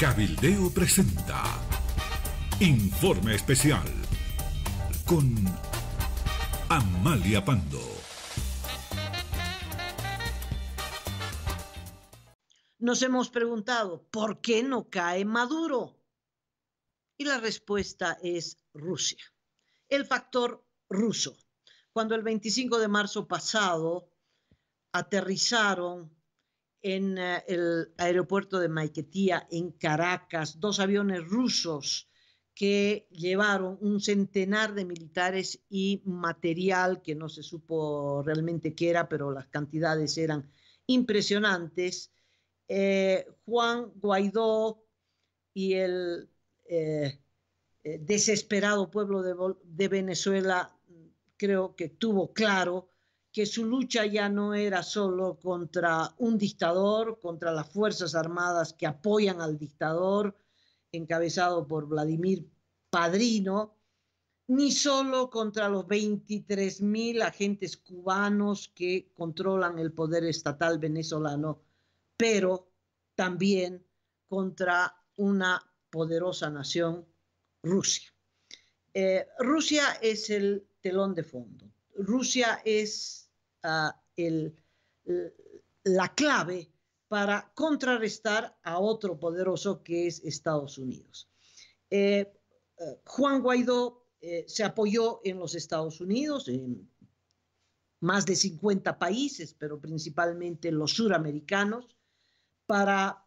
Cabildeo presenta Informe Especial con Amalia Pando. Nos hemos preguntado, ¿por qué no cae Maduro? Y la respuesta es Rusia. El factor ruso. Cuando el 25 de marzo pasado aterrizaron en eh, el aeropuerto de Maiquetía, en Caracas, dos aviones rusos que llevaron un centenar de militares y material que no se supo realmente qué era, pero las cantidades eran impresionantes. Eh, Juan Guaidó y el eh, desesperado pueblo de Venezuela creo que tuvo claro que su lucha ya no era solo contra un dictador, contra las Fuerzas Armadas que apoyan al dictador, encabezado por Vladimir Padrino, ni solo contra los 23.000 agentes cubanos que controlan el poder estatal venezolano, pero también contra una poderosa nación, Rusia. Eh, Rusia es el telón de fondo Rusia es ah, la clave para contrarrestar a otro poderoso que es Estados Unidos. Eh, eh, Juan Guaidó eh, se apoyó en los Estados Unidos, en más de 50 países, pero principalmente los suramericanos, para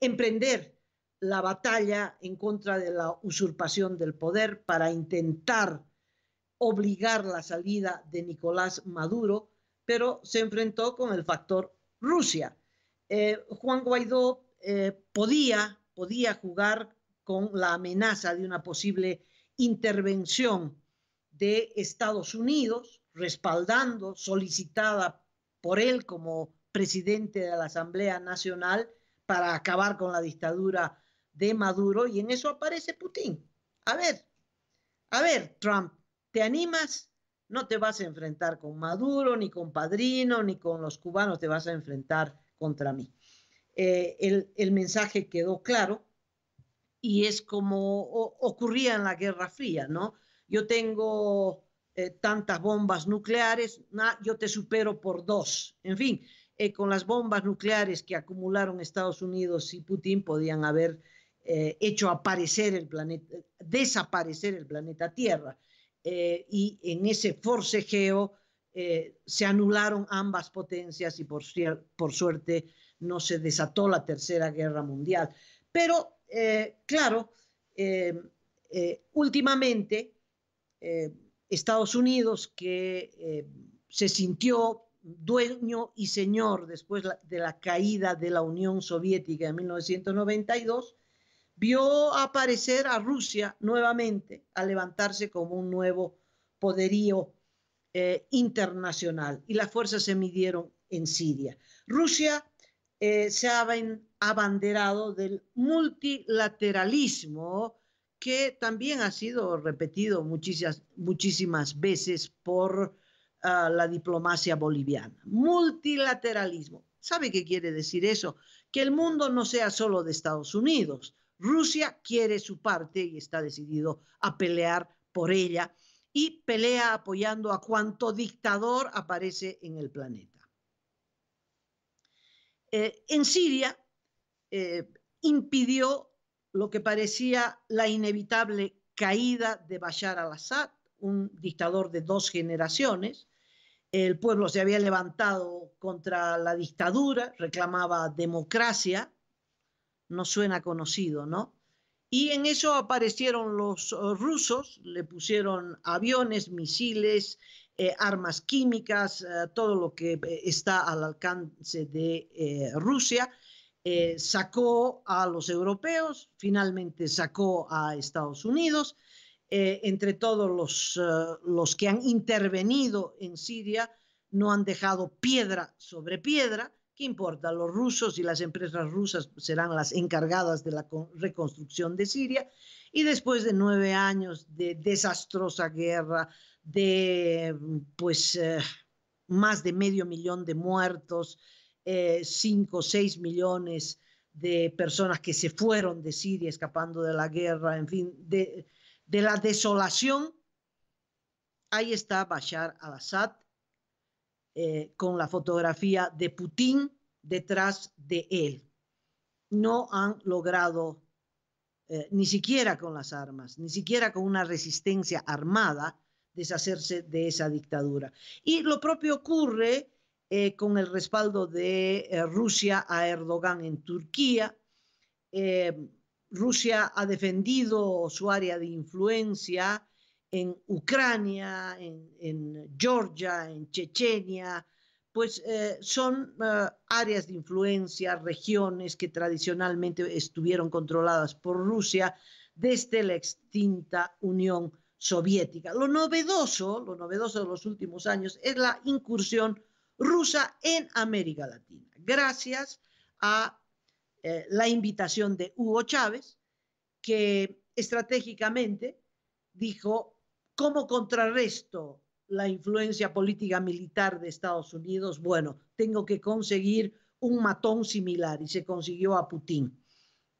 emprender la batalla en contra de la usurpación del poder, para intentar obligar la salida de Nicolás Maduro, pero se enfrentó con el factor Rusia. Eh, Juan Guaidó eh, podía, podía jugar con la amenaza de una posible intervención de Estados Unidos, respaldando, solicitada por él como presidente de la Asamblea Nacional para acabar con la dictadura de Maduro, y en eso aparece Putin. A ver, a ver, Trump, ¿Te animas? No te vas a enfrentar con Maduro, ni con Padrino, ni con los cubanos, te vas a enfrentar contra mí. Eh, el, mensaje quedó claro y es como ocurría en la Guerra Fría, ¿no? Yo tengo eh, tantas bombas nucleares, yo te supero por dos. En fin, eh, con las bombas nucleares que acumularon Estados Unidos y Putin podían haber hecho aparecer el planeta, desaparecer el planeta Tierra. Eh, y en ese forcejeo eh, se anularon ambas potencias y por, por, suerte no se desató la Tercera Guerra Mundial. Pero, eh, claro, últimamente Estados Unidos, que se sintió dueño y señor después de la caída de la Unión Soviética en 1992, vio aparecer a Rusia nuevamente, a levantarse como un nuevo poderío eh, internacional. Y las fuerzas se midieron en Siria. Rusia eh, se ha abanderado del multilateralismo que también ha sido repetido muchísimas, muchísimas veces por ah, la diplomacia boliviana. Multilateralismo. ¿Sabe qué quiere decir eso? Que el mundo no sea solo de Estados Unidos, Rusia quiere su parte y está decidido a pelear por ella y pelea apoyando a cuanto dictador aparece en el planeta. Eh, en Siria eh, impidió lo que parecía la inevitable caída de Bashar al-Assad, un dictador de dos generaciones. El pueblo se había levantado contra la dictadura, reclamaba democracia no suena conocido, ¿no? Y en eso aparecieron los eh, rusos, le pusieron aviones, misiles, eh, armas químicas, eh, todo lo que está al alcance de Rusia. sacó a los europeos, finalmente sacó a Estados Unidos. entre todos los, los que han intervenido en Siria, no han dejado piedra sobre piedra ¿Qué importa? Los rusos y las empresas rusas serán las encargadas de la reconstrucción de Siria. Y después de nueve años de desastrosa guerra, de pues eh, más de medio millón de muertos, eh, cinco o seis millones de personas que se fueron de Siria escapando de la guerra, en fin, de, de la desolación, ahí está Bashar al-Assad eh, con la fotografía de Putin detrás de él. No han logrado, eh, ni siquiera con las armas, ni siquiera con una resistencia armada, deshacerse de esa dictadura. Y lo propio ocurre eh, con el respaldo de Rusia a Erdogan en Turquía. Rusia ha defendido su área de influencia en Ucrania, en, Georgia, en Chechenia, pues eh, son eh, áreas de influencia, regiones que tradicionalmente estuvieron controladas por Rusia desde la extinta Unión Soviética. Lo novedoso, lo novedoso de los últimos años es la incursión rusa en América Latina, gracias a eh, la invitación de Hugo Chávez, que estratégicamente dijo ¿Cómo contrarresto la influencia política militar de Estados Unidos? Bueno, tengo que conseguir un matón similar y se consiguió a Putin.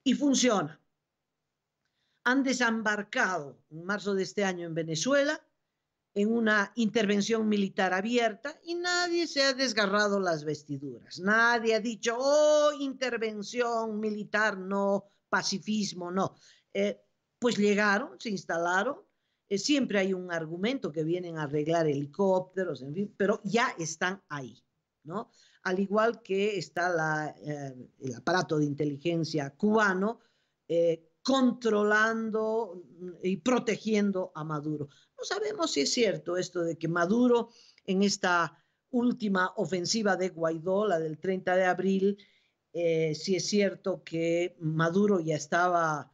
Y funciona. Han desembarcado en marzo de este año en Venezuela en una intervención militar abierta y nadie se ha desgarrado las vestiduras. Nadie ha dicho, oh, intervención militar, no, pacifismo, no. Eh, pues llegaron, se instalaron, eh, siempre hay un argumento que vienen a arreglar helicópteros, pero ya están ahí, ¿no? Al igual que está eh, el aparato de inteligencia cubano eh, controlando mm, y protegiendo a Maduro. No sabemos si es cierto esto de que Maduro en esta última ofensiva de Guaidó, la del 30 de abril, si es cierto que Maduro ya estaba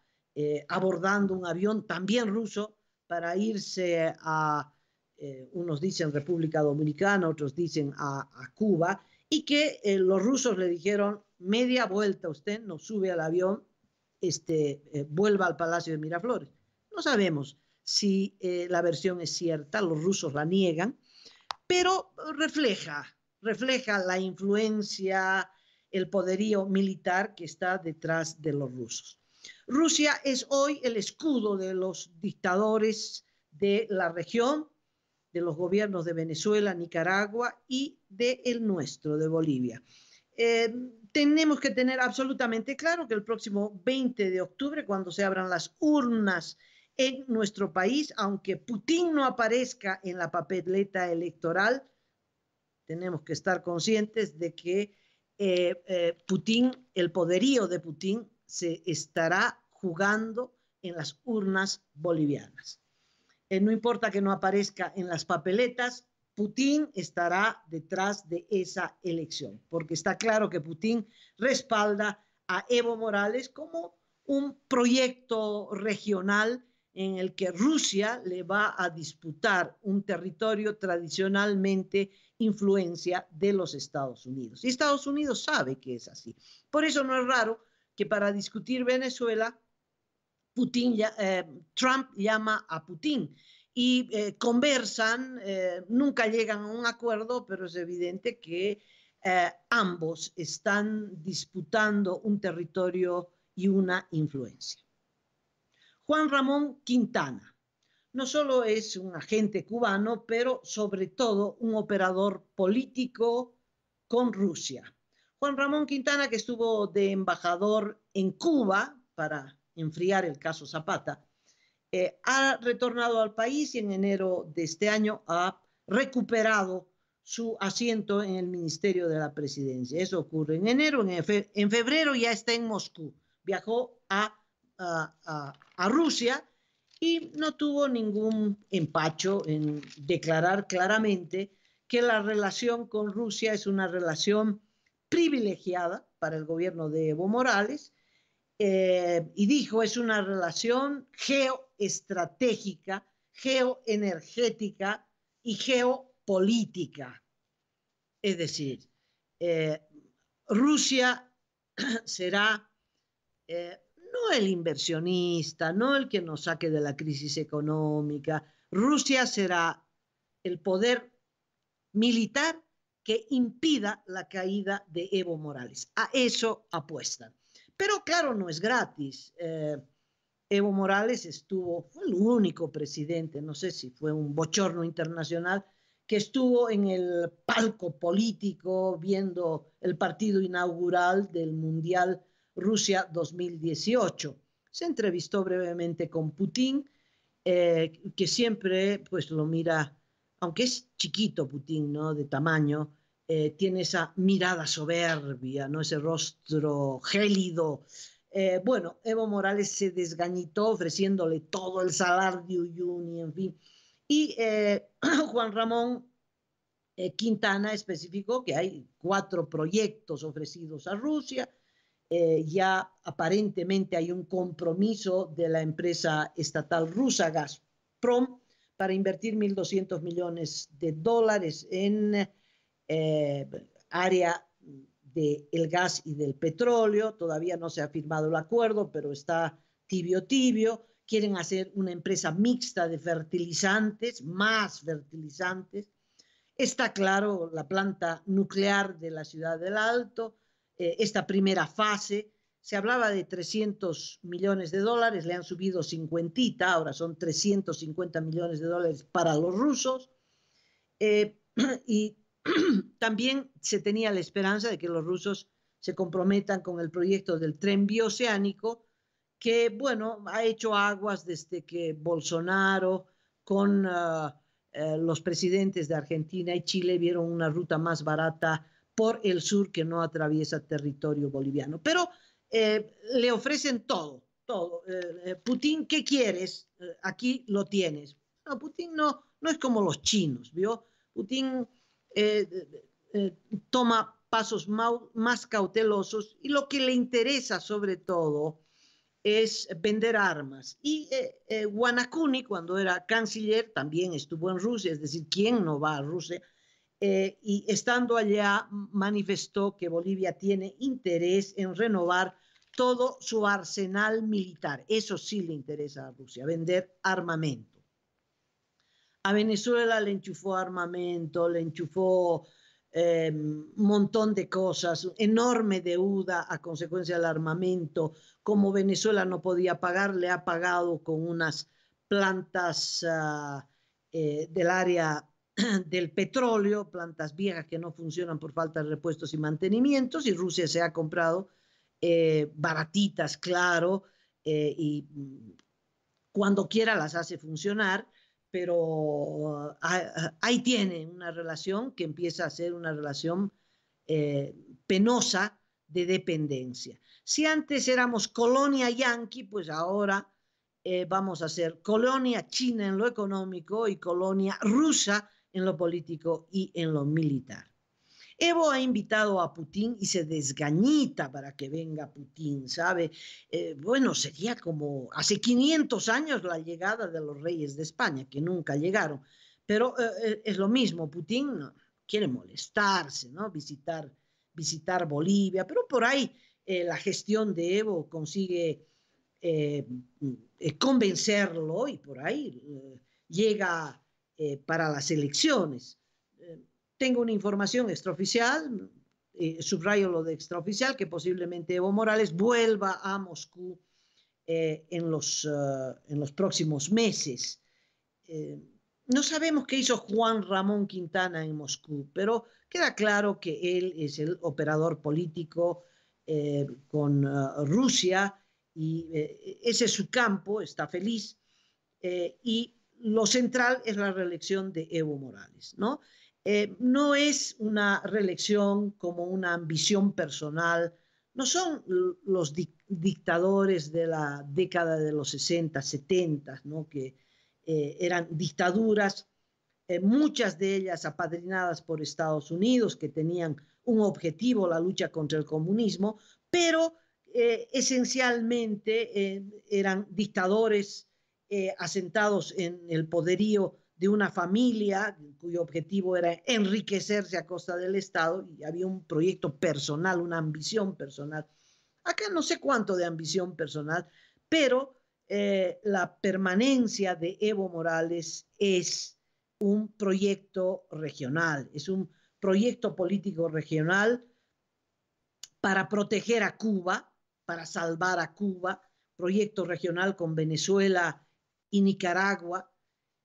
abordando un avión también ruso, para irse a, eh, unos dicen República Dominicana, otros dicen a, Cuba, y que eh, los rusos le dijeron, media vuelta usted, no sube al avión, este, eh, vuelva al Palacio de Miraflores. No sabemos si la versión es cierta, los rusos la niegan, pero refleja, refleja la influencia, el poderío militar que está detrás de los rusos. Rusia es hoy el escudo de los dictadores de la región, de los gobiernos de Venezuela, Nicaragua y de el nuestro, de Bolivia. Eh, tenemos que tener absolutamente claro que el próximo 20 de octubre, cuando se abran las urnas en nuestro país, aunque Putin no aparezca en la papeleta electoral, tenemos que estar conscientes de que eh, eh, Putin, el poderío de Putin, se estará jugando en las urnas bolivianas. Eh, no importa que no aparezca en las papeletas, Putin estará detrás de esa elección, porque está claro que Putin respalda a Evo Morales como un proyecto regional en el que Rusia le va a disputar un territorio tradicionalmente influencia de los Estados Unidos. Y Estados Unidos sabe que es así. Por eso no es raro que para discutir Venezuela, eh, Trump llama a Putin y eh, conversan, eh, nunca llegan a un acuerdo, pero es evidente que ambos están disputando un territorio y una influencia. Juan Ramón Quintana no solo es un agente cubano, pero sobre todo un operador político con Rusia. Juan Ramón Quintana, que estuvo de embajador en Cuba para enfriar el caso Zapata, eh, ha retornado al país y en enero de este año ha recuperado su asiento en el Ministerio de la Presidencia. Eso ocurre en enero, en, febrero ya está en Moscú. Viajó a, a, a Rusia y no tuvo ningún empacho en declarar claramente que la relación con Rusia es una relación privilegiada para el gobierno de Evo Morales eh, y dijo es una relación geoestratégica, geoenergética y geopolítica. Es decir, eh, Rusia será eh, no el inversionista, no el que nos saque de la crisis económica, Rusia será el poder militar que impida la caída de Evo Morales. A eso apuestan. Pero claro, no es gratis. Eh, Evo Morales estuvo, fue el único presidente, no sé si fue un bochorno internacional, que estuvo en el palco político viendo el partido inaugural del Mundial Rusia 2018. Se entrevistó brevemente con Putin, eh, que siempre pues lo mira aunque es chiquito Putin, ¿no? De tamaño, eh, tiene esa mirada soberbia, ¿no? Ese rostro gélido. Eh, bueno, Evo Morales se desgañitó ofreciéndole todo el salario y en fin. Y eh, Juan Ramón Quintana especificó que hay cuatro proyectos ofrecidos a Rusia. ya aparentemente hay un compromiso de la empresa estatal rusa Gazprom para invertir 1.200 millones de dólares en eh, área del gas y del petróleo. Todavía no se ha firmado el acuerdo, pero está tibio tibio. Quieren hacer una empresa mixta de fertilizantes, más fertilizantes. Está claro la planta nuclear de la ciudad del Alto, eh, esta primera fase se hablaba de 300 millones de dólares, le han subido cincuentita, ahora son 350 millones de dólares para los rusos. Eh, y también se tenía la esperanza de que los rusos se comprometan con el proyecto del tren bioceánico, que, bueno, ha hecho aguas desde que Bolsonaro con ah, eh, los presidentes de Argentina y Chile vieron una ruta más barata por el sur que no atraviesa territorio boliviano. Pero eh, le ofrecen todo, todo. Eh, eh, Putin, ¿qué quieres? aquí lo tienes. Putin no, no es como los chinos, ¿vio? Putin toma pasos más cautelosos y lo que le interesa sobre todo es vender armas. Y Guanacuni, cuando era canciller, también estuvo en Rusia, es decir, ¿quién no va a Rusia eh, y estando allá manifestó que Bolivia tiene interés en renovar todo su arsenal militar. Eso sí le interesa a Rusia, vender armamento. A Venezuela le enchufó armamento, le enchufó un em, montón de cosas, enorme deuda a consecuencia del armamento. Como Venezuela no podía pagar, le ha pagado con unas plantas ah, eh, del área del petróleo, plantas viejas que no funcionan por falta de repuestos y mantenimientos, y Rusia se ha comprado eh, baratitas, claro, eh, y mm, cuando quiera las hace funcionar, pero ah, ah, ahí tiene una relación que empieza a ser una relación eh, penosa de dependencia. Si antes éramos colonia yanqui, pues ahora vamos a ser colonia china en lo económico y colonia rusa en lo político y en lo militar. Evo ha invitado a Putin y se desgañita para que venga Putin, ¿sabe? Eh, bueno, sería como hace 500 años la llegada de los reyes de España, que nunca llegaron, pero eh, eh, es lo mismo, Putin quiere molestarse, ¿no? Visitar, visitar Bolivia, pero por ahí la gestión de Evo consigue convencerlo y por ahí llega eh, para las elecciones. Eh, tengo una información extraoficial, eh, subrayo lo de extraoficial, que posiblemente Evo Morales vuelva a Moscú en los, en, los, próximos meses. no sabemos qué hizo Juan Ramón Quintana en Moscú, pero queda claro que él es el operador político con Rusia y ese es su campo, está feliz. y lo central es la reelección de Evo Morales, ¿no? Eh, no es una reelección como una ambición personal, no son los dictadores de la década de los 60, 70, ¿no? que eh, eran dictaduras, eh, muchas de ellas apadrinadas por Estados Unidos, que tenían un objetivo, la lucha contra el comunismo, pero esencialmente eran dictadores eh, asentados en el poderío de una familia cuyo objetivo era enriquecerse a costa del Estado y había un proyecto personal, una ambición personal. Acá no sé cuánto de ambición personal, pero eh, la permanencia de Evo Morales es un proyecto regional, es un proyecto político regional para proteger a Cuba, para salvar a Cuba, proyecto regional con Venezuela y Nicaragua,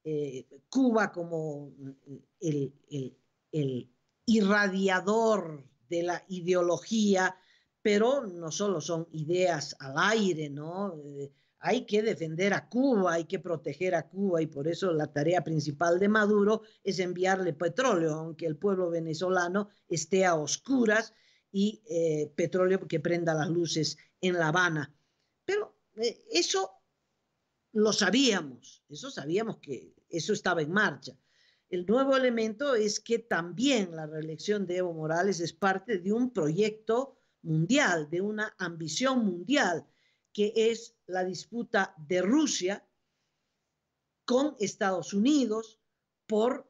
eh, Cuba como mm, el, irradiador de la ideología, pero no solo son ideas al aire, ¿no? Eh, hay que defender a Cuba, hay que proteger a Cuba y por eso la tarea principal de Maduro es enviarle petróleo, aunque el pueblo venezolano esté a oscuras y eh, petróleo que prenda las luces en La Habana. Pero eso lo sabíamos, eso sabíamos que eso estaba en marcha. El nuevo elemento es que también la reelección de Evo Morales es parte de un proyecto mundial, de una ambición mundial, que es la disputa de Rusia con Estados Unidos por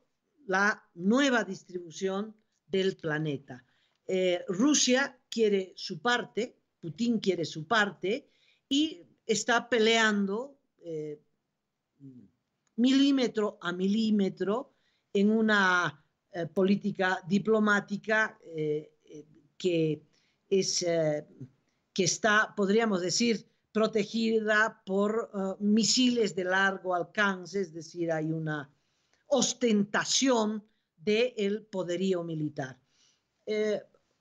la nueva distribución del planeta. Eh, Rusia quiere su parte, Putin quiere su parte y está peleando eh, milímetro a milímetro en una eh, política diplomática eh, que, que está, podríamos decir, protegida por misiles de largo alcance, es decir, hay una ostentación del poderío militar.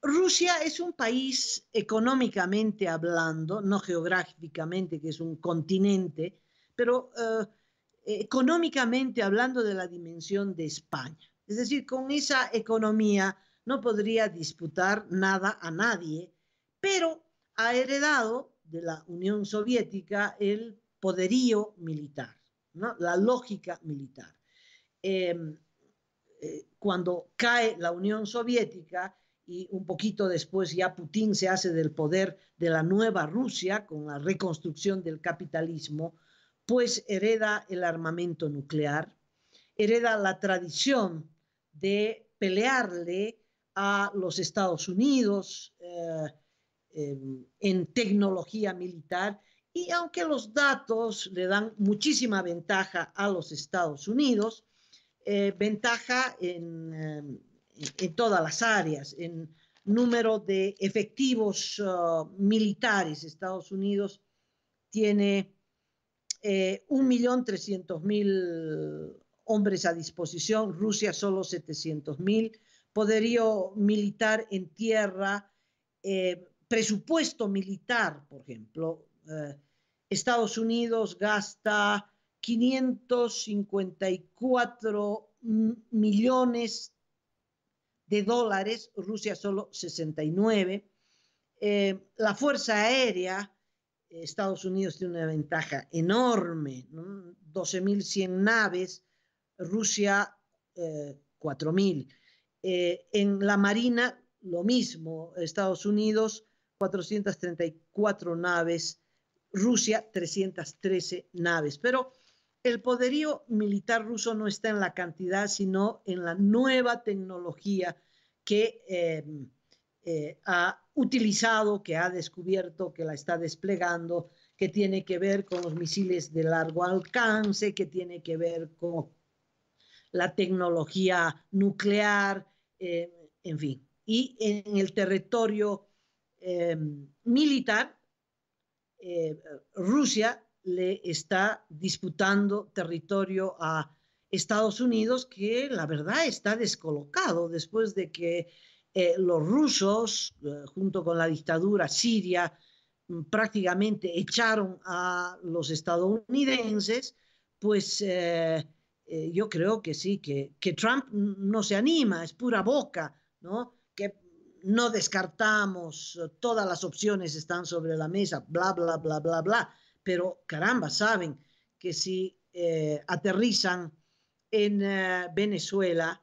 Rusia es un país económicamente hablando, no geográficamente, que es un continente, pero eh, económicamente hablando de la dimensión de España. Es decir, con esa economía no podría disputar nada a nadie, pero ha heredado de la Unión Soviética el poderío militar, la lógica militar. Em, eh, cuando cae la Unión Soviética y un poquito después ya Putin se hace del poder de la nueva Rusia con la reconstrucción del capitalismo, pues hereda el armamento nuclear, hereda la tradición de pelearle a los Estados Unidos eh, em, en tecnología militar y aunque los datos le dan muchísima ventaja a los Estados Unidos, eh, ventaja em, en, todas las áreas, en número de efectivos uh, militares. Estados Unidos tiene eh, 1.300.000 hombres a disposición, Rusia solo 700.000, poderío militar en tierra, eh, presupuesto militar, por ejemplo. Eh, Estados Unidos gasta 554 millones de dólares, Rusia solo 69. Eh, la Fuerza Aérea Estados Unidos tiene una ventaja enorme, 12.100 naves, Rusia 4.000. Eh, eh, en la Marina, lo mismo, Estados Unidos 434 naves, Rusia 313 naves. Pero el poderío militar ruso no está en la cantidad, sino en la nueva tecnología que eh, ha utilizado, que ha descubierto, que la está desplegando, que tiene que ver con los misiles de largo alcance, que tiene que ver con la tecnología nuclear, eh, en fin. Y en el territorio em, militar, eh, Rusia le está disputando territorio a Estados Unidos, que la verdad está descolocado después de que eh, los rusos, eh, junto con la dictadura siria, mm, prácticamente echaron a los estadounidenses, pues eh, yo creo que sí, que, Trump no se anima, es pura boca, ¿no? Que no descartamos, todas las opciones están sobre la mesa, bla, bla, bla, bla, bla, pero caramba, saben que si aterrizan en Venezuela,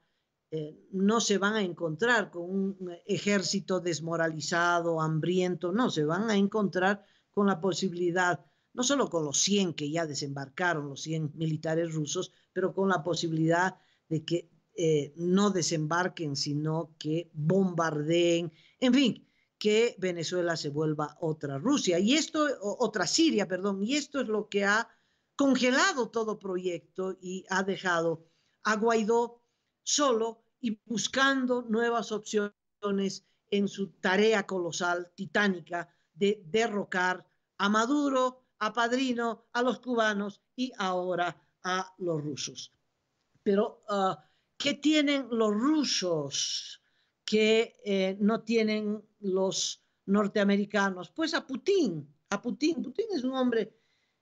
eh, no se van a encontrar con un ejército desmoralizado, hambriento, no, se van a encontrar con la posibilidad, no solo con los 100 que ya desembarcaron, los 100 militares rusos, pero con la posibilidad de que eh, no desembarquen, sino que bombardeen, en fin, que Venezuela se vuelva otra Rusia y esto, otra Siria, perdón, y esto es lo que ha congelado todo proyecto y ha dejado a Guaidó solo y buscando nuevas opciones en su tarea colosal, titánica, de derrocar a Maduro, a Padrino, a los cubanos y ahora a los rusos. Pero, ah, ¿qué tienen los rusos que eh, no tienen los norteamericanos? Pues a Putin, a Putin. Putin es un hombre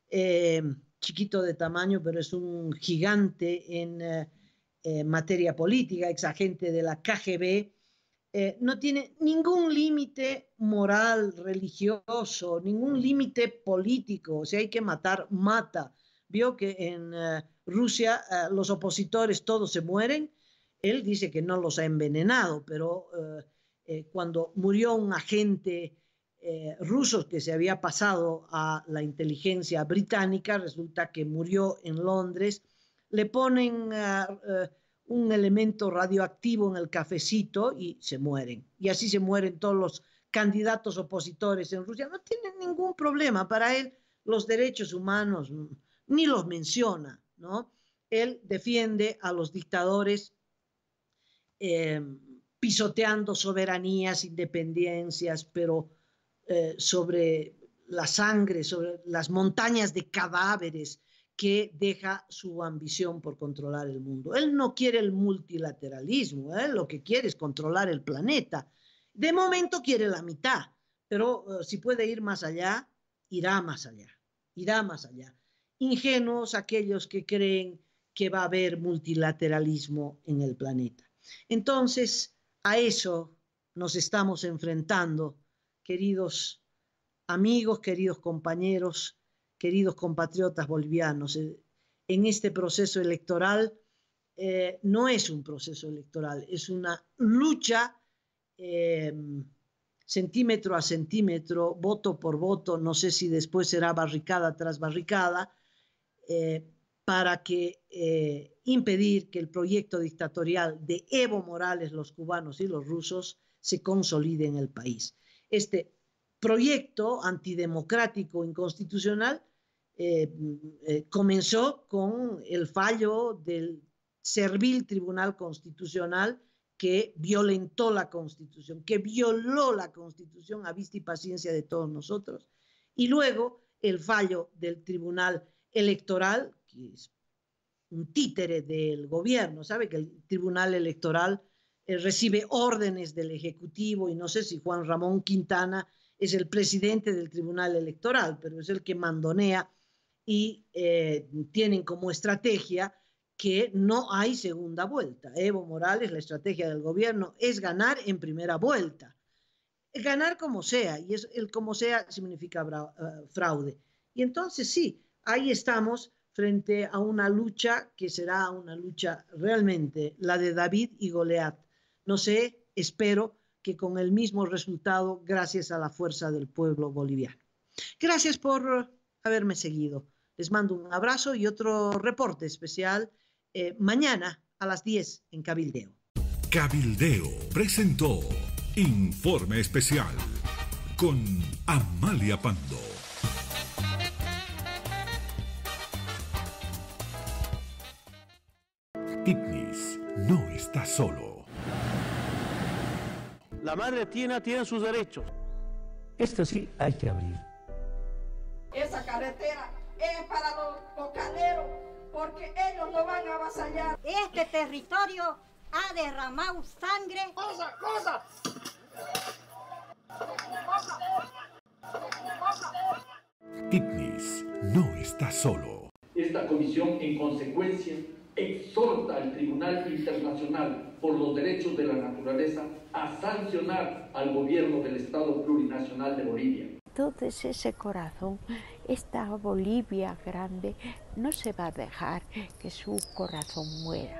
eh, chiquito de tamaño, pero es un gigante en... Eh, eh, materia política, ex agente de la KGB, eh, no tiene ningún límite moral, religioso, ningún límite político. Si hay que matar, mata. Vio que en eh, Rusia los opositores todos se mueren. Él dice que no los ha envenenado, pero cuando murió un agente ruso que se había pasado a la inteligencia británica, resulta que murió en Londres le ponen eh, un elemento radioactivo en el cafecito y se mueren. Y así se mueren todos los candidatos opositores en Rusia. No tienen ningún problema. Para él los derechos humanos mm, ni los menciona, ¿no? Él defiende a los dictadores em, pisoteando soberanías, independencias, pero eh, sobre la sangre, sobre las montañas de cadáveres, que deja su ambición por controlar el mundo. Él no quiere el multilateralismo, él ¿eh? lo que quiere es controlar el planeta. De momento quiere la mitad, pero eh, si puede ir más allá, irá más allá, irá más allá. Ingenuos aquellos que creen que va a haber multilateralismo en el planeta. Entonces, a eso nos estamos enfrentando, queridos amigos, queridos compañeros, queridos compatriotas bolivianos, eh, en este proceso electoral eh, no es un proceso electoral, es una lucha em, centímetro a centímetro, voto por voto, no sé si después será barricada tras barricada, eh, para que impedir que el proyecto dictatorial de Evo Morales, los cubanos y los rusos se consolide en el país. Este proyecto antidemocrático, inconstitucional, eh, eh, comenzó con el fallo del servil Tribunal Constitucional que violentó la Constitución, que violó la Constitución a vista y paciencia de todos nosotros. Y luego el fallo del Tribunal Electoral, que es un títere del gobierno, sabe que el Tribunal Electoral eh, recibe órdenes del Ejecutivo y no sé si Juan Ramón Quintana es el presidente del Tribunal Electoral, pero es el que mandonea y eh, tienen como estrategia que no hay segunda vuelta. Evo Morales, la estrategia del gobierno es ganar en primera vuelta. Ganar como sea, y es, el como sea significa eh, fraude. Y entonces sí, ahí estamos frente a una lucha que será una lucha realmente, la de David y Goliat. No sé, espero que con el mismo resultado, gracias a la fuerza del pueblo boliviano. Gracias por haberme seguido. Les mando un abrazo y otro reporte especial eh, mañana a las 10 en Cabildeo. Cabildeo presentó Informe Especial con Amalia Pando. Ignis no está solo. La madre tiene, tiene sus derechos. Esto sí hay que abrir. Esa carretera es para los bocaderos, porque ellos no van a avasallar. Este territorio ha derramado sangre. ¡Cosa, cosa! Ignis no está solo. Esta comisión, en consecuencia, exhorta al Tribunal Internacional por los Derechos de la Naturaleza a sancionar al gobierno del Estado Plurinacional de Bolivia. entonces ese corazón esta Bolivia grande no se va a dejar que su corazón muera.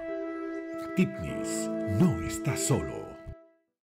Tipnis no está solo.